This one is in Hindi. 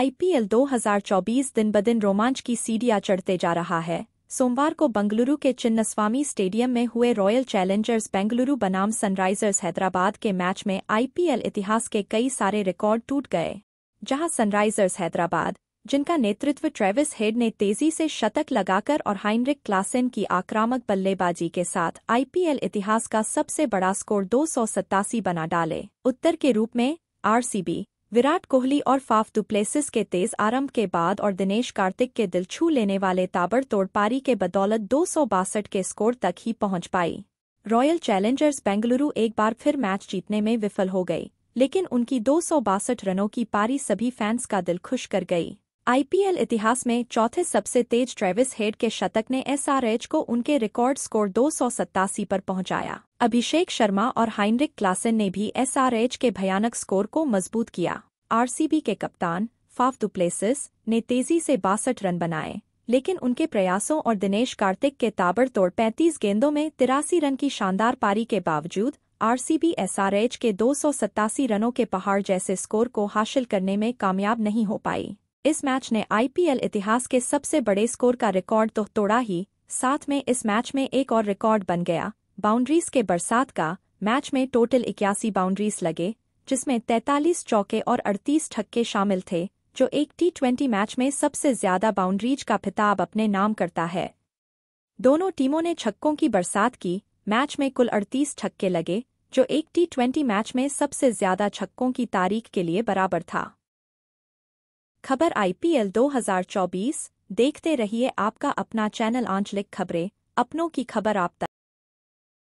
आईपीएल 2024 दिन ब दिन रोमांच की सीढ़ियां चढ़ते जा रहा है सोमवार को बंगलुरु के चिन्नस्वामी स्टेडियम में हुए रॉयल चैलेंजर्स बेंगलुरु बनाम सनराइजर्स हैदराबाद के मैच में आईपीएल इतिहास के कई सारे रिकॉर्ड टूट गए जहां सनराइजर्स हैदराबाद जिनका नेतृत्व ट्रेविस हेड ने तेजी से शतक लगाकर और हाइनरिक क्लासेन की आक्रामक बल्लेबाजी के साथ आईपीएल इतिहास का सबसे बड़ा स्कोर दो बना डाले उत्तर के रूप में आरसीबी विराट कोहली और फाफ दुप्लेसिस के तेज आरंभ के बाद और दिनेश कार्तिक के दिल छू लेने वाले ताबड़तोड़ पारी के बदौलत दो के स्कोर तक ही पहुंच पाई रॉयल चैलेंजर्स बेंगलुरु एक बार फिर मैच जीतने में विफल हो गई लेकिन उनकी दो रनों की पारी सभी फैंस का दिल खुश कर गई आईपीएल इतिहास में चौथे सबसे तेज ट्रेविस हेड के शतक ने एसआरएच को उनके रिकॉर्ड स्कोर दो पर पहुंचाया अभिषेक शर्मा और हाइनरिक क्लासन ने भी एसआरएच के भयानक स्कोर को मजबूत किया आरसीबी के कप्तान फाफ दुप्लेसिस ने तेजी से बासठ रन बनाए लेकिन उनके प्रयासों और दिनेश कार्तिक के ताबड़तोड़ पैंतीस गेंदों में तिरासी रन की शानदार पारी के बावजूद आरसीबी एसआरएच के दो रनों के पहाड़ जैसे स्कोर को हासिल करने में कामयाब नहीं हो पाई इस मैच ने आईपीएल इतिहास के सबसे बड़े स्कोर का रिकॉर्ड तो तोड़ा ही साथ में इस मैच में एक और रिकॉर्ड बन गया बाउंड्रीज के बरसात का मैच में टोटल इक्यासी बाउंड्रीज लगे जिसमें 43 चौके और 38 ठक्के शामिल थे जो एक टी ट्वेंटी मैच में सबसे ज्यादा बाउंड्रीज का खिताब अपने नाम करता है दोनों टीमों ने छक्कों की बरसात की मैच में कुल 38 छक्के लगे जो एक टी ट्वेंटी मैच में सबसे ज्यादा छक्कों की तारीख के लिए बराबर था खबर आईपीएल 2024 देखते रहिए आपका अपना चैनल आंचलिक खबरें अपनों की खबर आप तक